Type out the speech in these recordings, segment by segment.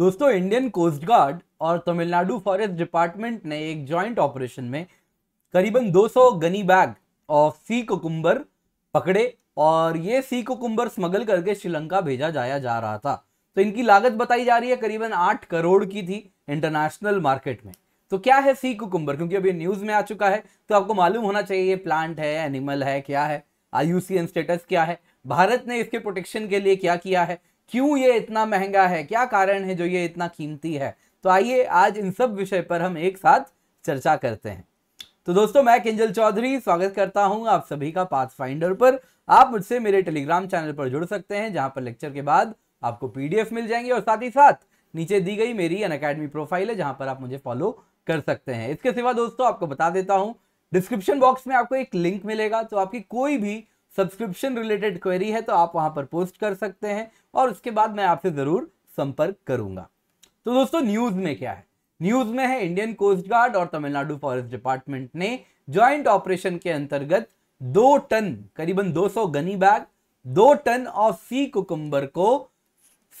दोस्तों Indian coast guard और Tamil Nadu forest department ने एक जॉइंट ऑपरेशन में करीबन 200 gunny bag of sea cucumber पकड़े और ये सी कोकुम्बर स्मगल करके श्रीलंका भेजा जाया जा रहा था तो इनकी लागत बताई जा रही है करीबन आठ करोड़ की थी इंटरनेशनल मार्केट में तो क्या है सी कोकुम्बर क्योंकि अभी न्यूज में आ चुका है तो आपको मालूम होना चाहिए ये प्लांट है एनिमल है क्या है आई स्टेटस क्या है भारत ने इसके प्रोटेक्शन के लिए क्या किया है क्यों ये इतना महंगा है क्या कारण है जो ये इतना कीमती है तो आइए आज इन सब विषय पर हम एक साथ चर्चा करते हैं तो दोस्तों मैं किंजल चौधरी स्वागत करता हूं आप सभी का पाथ फाइंडर पर आप मुझसे मेरे टेलीग्राम चैनल पर जुड़ सकते हैं जहां पर लेक्चर के बाद आपको पीडीएफ मिल जाएंगे और साथ ही साथ नीचे दी गई मेरी अन अकेडमी प्रोफाइल है जहां पर आप मुझे फॉलो कर सकते हैं इसके सिवा दोस्तों आपको बता देता हूं डिस्क्रिप्शन बॉक्स में आपको एक लिंक मिलेगा तो आपकी कोई भी सब्सक्रिप्शन रिलेटेड क्वेरी है तो आप वहां पर पोस्ट कर सकते हैं और उसके बाद मैं आपसे ज़रूर संपर्क करूंगा तो दोस्तों न्यूज़ में क्या है न्यूज़ में है इंडियन कोस्ट गार्ड और तमिलनाडु फॉरेस्ट डिपार्टमेंट ने ज्वाइंट ऑपरेशन के अंतर्गत दो टन करीबन 200 गनी बैग दो टन ऑफ सी कुकुम्बर को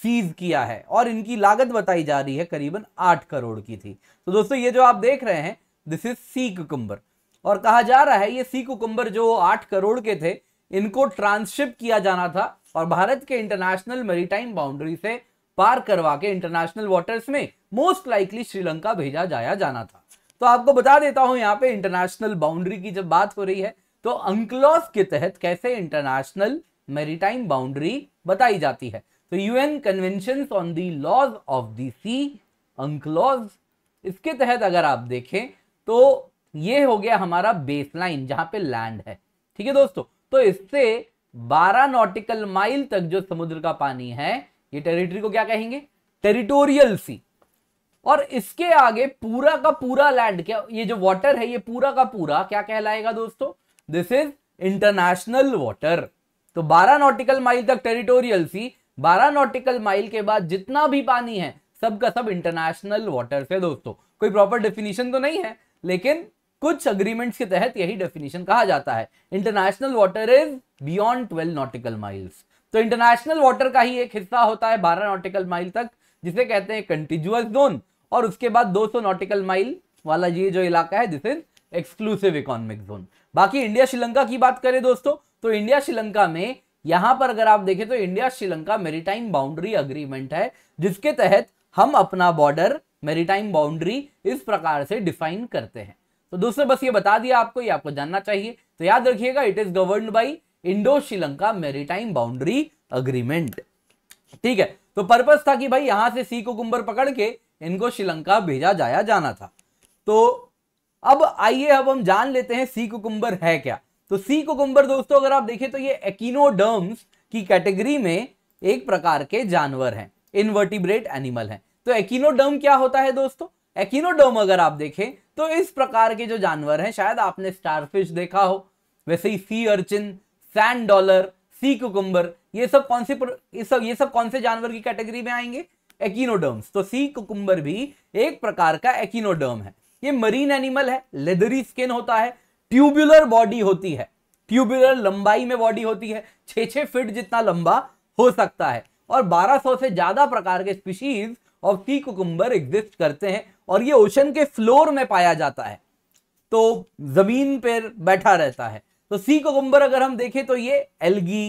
सीज किया है और इनकी लागत बताई जा रही है करीबन आठ करोड़ की थी तो दोस्तों ये जो आप देख रहे हैं दिस इज सी कुकुम्बर और कहा जा रहा है ये सी कुकुम्बर जो आठ करोड़ के थे इनको ट्रांसशिप किया जाना था और भारत के इंटरनेशनल मेरीटाइम बाउंड्री से पार करवा के इंटरनेशनल वाटर्स में मोस्ट लाइकली श्रीलंका भेजा जाया जाना था तो आपको बता देता हूं यहाँ पे इंटरनेशनल बाउंड्री की जब बात हो रही है तो अंकलॉस के तहत कैसे इंटरनेशनल मेरीटाइम बाउंड्री बताई जाती है तो UN convention on the laws of the sea UNCLOS इसके तहत अगर आप देखें तो ये हो गया हमारा बेसलाइन जहां पे लैंड है ठीक है दोस्तों तो इससे 12 नॉटिकल माइल तक जो समुद्र का पानी है ये टेरिटरी को क्या कहेंगे टेरिटोरियल सी और इसके आगे पूरा का पूरा लैंड क्या ये जो वाटर है ये पूरा का पूरा क्या कहलाएगा दोस्तों दिस इज इंटरनेशनल वाटर तो 12 नॉटिकल माइल तक टेरिटोरियल सी 12 नॉटिकल माइल के बाद जितना भी पानी है सबका सब इंटरनेशनल वाटर से दोस्तों कोई प्रॉपर डेफिनेशन तो नहीं है लेकिन कुछ अग्रीमेंट्स के तहत यही डेफिनेशन कहा जाता है international water is beyond twelve nautical miles तो इंटरनेशनल वाटर का ही एक हिस्सा होता है बारह नॉटिकल माइल तक जिसे कहते हैं कंटिजुअस जोन और उसके बाद 200 नॉटिकल माइल वाला ये जो इलाका है this is exclusive economic zone बाकी इंडिया श्रीलंका की बात करें दोस्तों तो इंडिया श्रीलंका में यहां पर अगर आप देखें तो India Sri Lanka maritime boundary agreement है जिसके तहत हम अपना बॉर्डर मेरीटाइम बाउंड्री इस प्रकार से डिफाइन करते हैं तो दोस्तों बस ये बता दिया आपको ये आपको जानना चाहिए तो याद रखिएगा it is govern by Indo Sri Lanka maritime boundary agreement ठीक है तो पर्पज था कि भाई यहां से सी को कुंबर पकड़ के इनको श्रीलंका भेजा जाया जाना था तो अब आइए अब हम जान लेते हैं सी कुकुम्बर है क्या तो सी कुकुम्बर दोस्तों अगर आप देखें तो ये एकिनोडर्म्स की कैटेगरी में एक प्रकार के जानवर हैं इनवर्टिब्रेट एनिमल हैं तो एकिनोडर्म क्या होता है दोस्तों एकिनोडर्म अगर आप देखें तो इस प्रकार के जो जानवर हैं शायद आपने स्टारफिश देखा हो वैसे ही sea urchin sand dollar sea cucumber ये सब कौन से पर, ये सब ये सब कौन से जानवर की कैटेगरी में आएंगे एकिनोडर्म्स तो सी कुकुम्बर भी एक प्रकार का एकिनोडर्म है ये मरीन एनिमल है लेदरी स्किन होता है ट्यूबुलर बॉडी होती है ट्यूबुलर लंबाई में बॉडी होती है छे छः फिट जितना लंबा हो सकता है और 1200 से ज़्यादा प्रकार के स्पीशीज और की कुकुम्बर एग्जिस्ट करते हैं और ये ओशन के फ्लोर में पाया जाता है तो ज़मीन पर बैठा रहता है तो सी कोकुम्बर अगर हम देखें तो ये एल्गी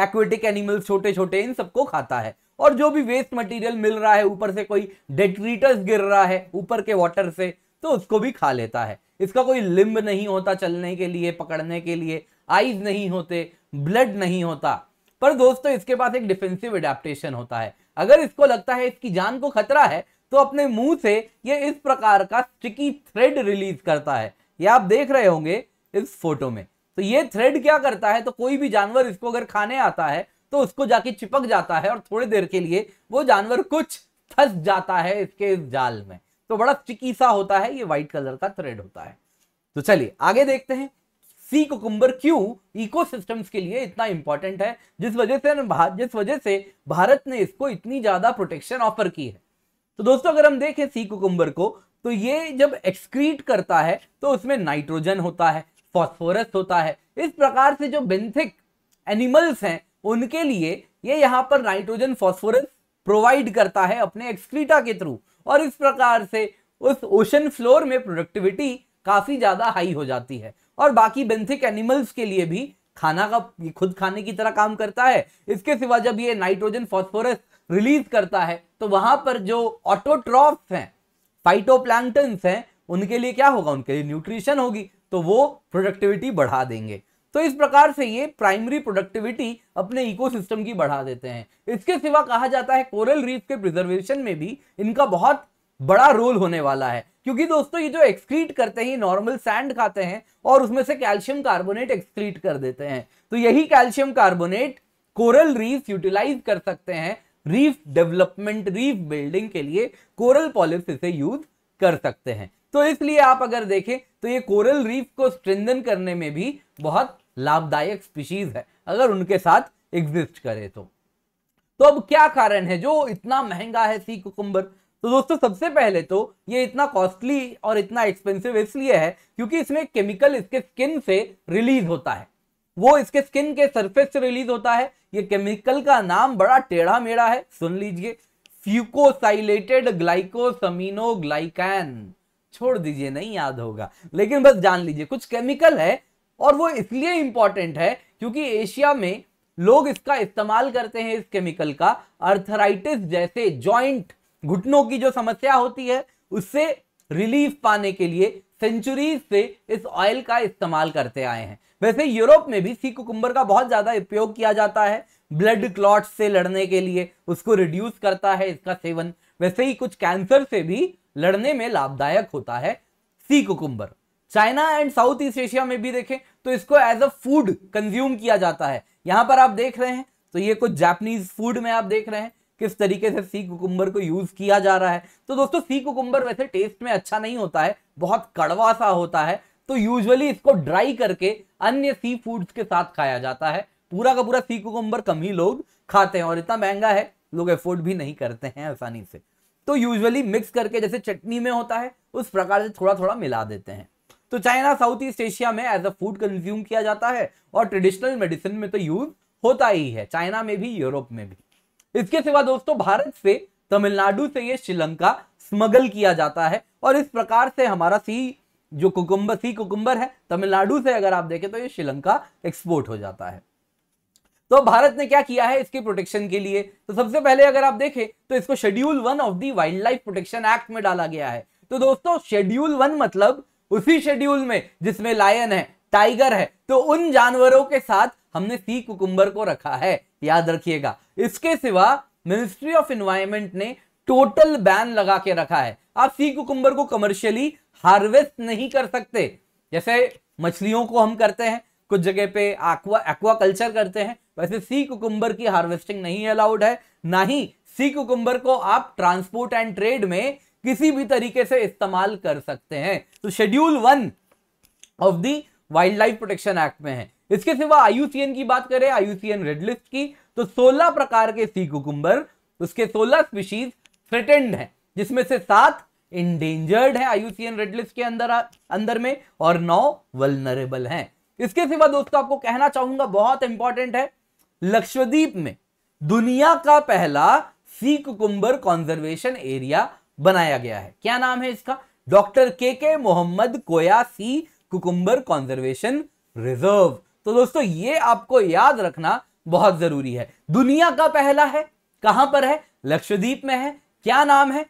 एक्वेटिक एनिमल्स छोटे छोटे इन सबको खाता है और जो भी वेस्ट मटेरियल मिल रहा है ऊपर से कोई डेट्रीटस गिर रहा है ऊपर के वाटर से तो उसको भी खा लेता है इसका कोई लिम्ब नहीं होता चलने के लिए पकड़ने के लिए आईज नहीं होते ब्लड नहीं होता पर दोस्तों इसके पास एक डिफेंसिव एडेप्टेशन होता है अगर इसको लगता है इसकी जान को खतरा है तो अपने मुंह से ये इस प्रकार का स्टिकी थ्रेड रिलीज करता है ये आप देख रहे होंगे इस फोटो में तो ये थ्रेड क्या करता है तो कोई भी जानवर इसको अगर खाने आता है तो उसको जाके चिपक जाता है और थोड़ी देर के लिए वो जानवर कुछ फंस जाता है इसके इस जाल में तो बड़ा चिकीसा होता है ये व्हाइट कलर का थ्रेड होता है तो चलिए आगे देखते हैं सी कोकुम्बर क्यों इकोसिस्टम्स के लिए इतना इंपॉर्टेंट है जिस वजह से जिस वजह से भारत ने इसको इतनी ज्यादा प्रोटेक्शन ऑफर की है तो दोस्तों अगर हम देखें सी कोकुम्बर को तो ये जब एक्सक्रीट करता है तो उसमें नाइट्रोजन होता है फॉस्फोरस होता है इस प्रकार से जो बेंथिक एनिमल्स हैं उनके लिए ये यहाँ पर नाइट्रोजन फॉस्फोरस प्रोवाइड करता है अपने एक्सक्रीटा के थ्रू और इस प्रकार से उस ओशन फ्लोर में प्रोडक्टिविटी काफ़ी ज़्यादा हाई हो जाती है और बाकी बेंथिक एनिमल्स के लिए भी खाना का खुद खाने की तरह काम करता है इसके सिवा जब ये नाइट्रोजन फॉस्फोरस रिलीज करता है तो वहां पर जो ऑटोट्रॉफ्स हैं फाइटोप्लांटन्स हैं उनके लिए क्या होगा उनके लिए न्यूट्रिशन होगी तो वो प्रोडक्टिविटी बढ़ा देंगे तो इस प्रकार से ये प्राइमरी प्रोडक्टिविटी अपने इकोसिस्टम की बढ़ा देते हैं इसके सिवा कहा जाता है कोरल रीफ के प्रिजर्वेशन में भी इनका बहुत बड़ा रोल होने वाला है क्योंकि दोस्तों ये जो एक्सक्रीट करते हैं नॉर्मल सैंड खाते हैं और उसमें से कैल्शियम कार्बोनेट एक्सक्रीट कर देते हैं तो यही calcium carbonate coral reef utilise कर सकते हैं रीफ डेवलपमेंट रीफ बिल्डिंग के लिए कोरल पॉलिप्स इसे यूज कर सकते हैं तो इसलिए आप अगर देखें तो ये कोरल रीफ को स्ट्रेंदन करने में भी बहुत लाभदायक स्पीशीज है अगर उनके साथ एग्जिस्ट करे तो तो अब क्या कारण है जो इतना महंगा है सी कुकुम्बर तो दोस्तों सबसे पहले तो ये इतना कॉस्टली और इतना एक्सपेंसिव इसलिए है क्योंकि इसमें केमिकल इसके स्किन से रिलीज होता है वो इसके स्किन के सरफेस से रिलीज होता है ये केमिकल का नाम बड़ा टेढ़ा मेढ़ा है सुन लीजिए फ्यूकोसाइलेटेड ग्लाइकोसमिनो ग्लाइकैन छोड़ दीजिए नहीं याद होगा लेकिन बस जान लीजिए कुछ केमिकल है और वो इसलिए इंपॉर्टेंट है क्योंकि एशिया में लोग इसका इस्तेमाल करते हैं इस केमिकल का अर्थराइटिस जैसे जॉइंट घुटनों की जो समस्या होती है उससे रिलीफ पाने के लिए सेंचुरीज से इस ऑयल का इस्तेमाल करते आए हैं वैसे यूरोप में भी सी कुकुम्बर का बहुत ज़्यादा उपयोग किया जाता है ब्लड क्लॉट से लड़ने के लिए उसको रिड्यूस करता है इसका सेवन वैसे ही कुछ कैंसर से भी लड़ने में लाभदायक होता है sea cucumber China and South East Asia में भी देखें तो इसको एज अ फूड कंज्यूम किया जाता है यहां पर आप देख रहे हैं तो ये कुछ जापनीज फूड में आप देख रहे हैं किस तरीके से सी कुकुम्बर को यूज़ किया जा रहा है तो दोस्तों सी कुकुम्बर वैसे टेस्ट में अच्छा नहीं होता है बहुत कड़वा सा होता है तो यूजुअली इसको ड्राई करके अन्य सी फूड्स के साथ खाया जाता है पूरा का पूरा सी कुकुम्बर कम ही लोग खाते हैं और इतना महंगा है लोग एफोर्ड भी नहीं करते हैं आसानी से तो यूजुअली मिक्स करके जैसे चटनी में होता है उस प्रकार से थोड़ा थोड़ा मिला देते हैं तो चाइना साउथ ईस्ट एशिया में एज अ फूड कंज्यूम किया जाता है और ट्रेडिशनल मेडिसिन में तो यूज होता ही है चाइना में भी यूरोप में भी इसके सिवा दोस्तों भारत से तमिलनाडु से ये श्रीलंका स्मगल किया जाता है और इस प्रकार से हमारा सी जो कुकुम्बर सी कुकुम्बर है तमिलनाडु से अगर आप देखें तो ये श्रीलंका एक्सपोर्ट हो जाता है तो भारत ने क्या किया है इसके प्रोटेक्शन के लिए तो सबसे पहले अगर आप देखें तो इसको schedule one of the wild life protection act में डाला गया है तो दोस्तों शेड्यूल वन मतलब उसी शेड्यूल में जिसमें लायन है टाइगर है तो उन जानवरों के साथ हमने सी कुकुम्बर को रखा है याद रखिएगा इसके सिवा मिनिस्ट्री ऑफ इन्वायरमेंट ने टोटल बैन लगा के रखा है आप सी कुकुम्बर को कमर्शियली हार्वेस्ट नहीं कर सकते जैसे मछलियों को हम करते हैं कुछ जगह पे एक्वा एक्वा कल्चर करते हैं वैसे सी कुकुम्बर की हार्वेस्टिंग नहीं अलाउड है ना ही सी कुकुम्बर को आप ट्रांसपोर्ट एंड ट्रेड में किसी भी तरीके से इस्तेमाल कर सकते हैं तो schedule one of the wild life protection act में है इसके सिवा आयुसीएन की बात करें आयुसीएन रेड लिस्ट की तो 16 प्रकार के सी कुकुम्बर उसके 16 स्पीशीज थ्रेटेंड है जिसमें से सात इंडेंजर्ड है आयुसीएन रेड लिस्ट के अंदर अंदर में और नौ वलनरेबल हैं इसके सिवा दोस्तों आपको कहना चाहूंगा बहुत इंपॉर्टेंट है लक्षद्वीप में दुनिया का पहला सी कुकुम्बर कॉन्जर्वेशन एरिया बनाया गया है क्या नाम है इसका doctor K K Mohammed Koya sea cucumber conservation reserve तो दोस्तों ये आपको याद रखना बहुत जरूरी है दुनिया का पहला है कहां पर है लक्षद्वीप में है क्या नाम है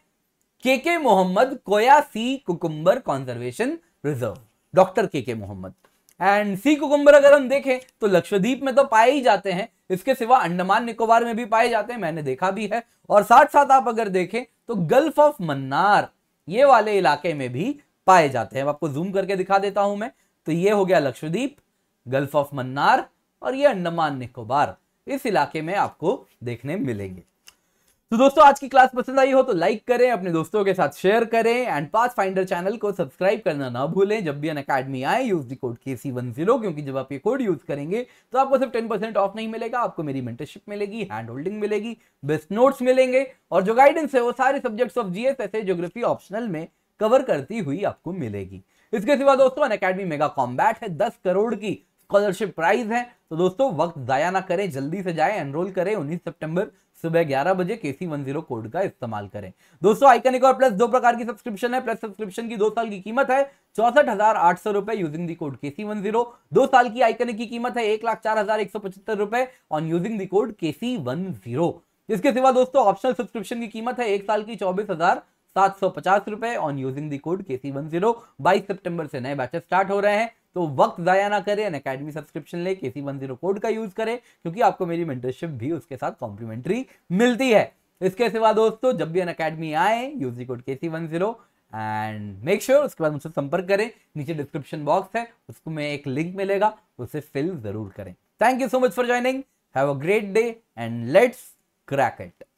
K K Mohammed Koya sea cucumber conservation reserve doctor K K Mohammad and sea cucumber अगर हम देखें तो लक्षद्वीप में तो पाए ही जाते हैं इसके सिवा अंडमान निकोबार में भी पाए जाते हैं मैंने देखा भी है और साथ साथ आप अगर देखें तो गल्फ ऑफ मन्नार ये वाले इलाके में भी पाए जाते हैं आपको जूम करके दिखा देता हूं मैं तो ये हो गया लक्षद्वीप गल्फ ऑफ मन्नार और ये अंडमान निकोबार इस इलाके में आपको देखने मिलेंगे तो दोस्तों आज की क्लास पसंद आई हो तो लाइक करें अपने दोस्तों के साथ शेयर करें एंड पास फाइंडर चैनल को सब्सक्राइब करना ना भूलें जब भी अन अकेडमी आए use the code K C one zero क्योंकि जब आप ये कोड यूज करेंगे तो आपको सिर्फ टेन परसेंट ऑफ नहीं मिलेगा आपको मेरी मेंटरशिप मिलेगी हैंड होल्डिंग मिलेगी बेस्ट नोट्स मिलेंगे और जो गाइडेंस है वो सारे subjects of G geography optional में कवर करती हुई आपको मिलेगी इसके सिवा दोस्तों अन अकेडमी मेगा कॉम्बैट है दस करोड़ की स्कॉलरशिप प्राइज है तो दोस्तों वक्त ज़ाया ना करें जल्दी से जाएं एनरोल करें उन्नीस सितंबर सुबह 11 बजे के सी वन जीरो कोड का इस्तेमाल करें दोस्तों एक और प्लस दो प्रकार की सब्सक्रिप्शन है प्लस सब्सक्रिप्शन की दो साल की कीमत है चौसठ हजार आठ सौ रुपए using the code K C one zero दो साल की आइकनिक की कीमत है एक लाख चार हजार एक सौ पचहत्तर रुपए on using the code K C one zero इसके सिवा दोस्तों ऑप्शनल सब्सक्रिप्शन की कीमत है एक साल की चौबीस हजार सात सौ पचास रुपए on using the code K C one zero बाईस सेप्टेम्बर से नए बैचेस स्टार्ट हो रहे हैं तो वक्त ज़ाया ना करें अकेडमी सब्सक्रिप्शन ले के सी वन जीरो कोड का यूज़ करें क्योंकि आपको मेरी मेंटरशिप भी उसके साथ कॉम्प्लीमेंट्री मिलती है इसके सिवा दोस्तों जब भी अन अकेडमी आए use code K C one zero and make sure उसके बाद मुझसे संपर्क करें नीचे डिस्क्रिप्शन बॉक्स है उसको में एक लिंक मिलेगा उसे फिल ज़रूर करें thank you so much for joining have a great day and let's crack it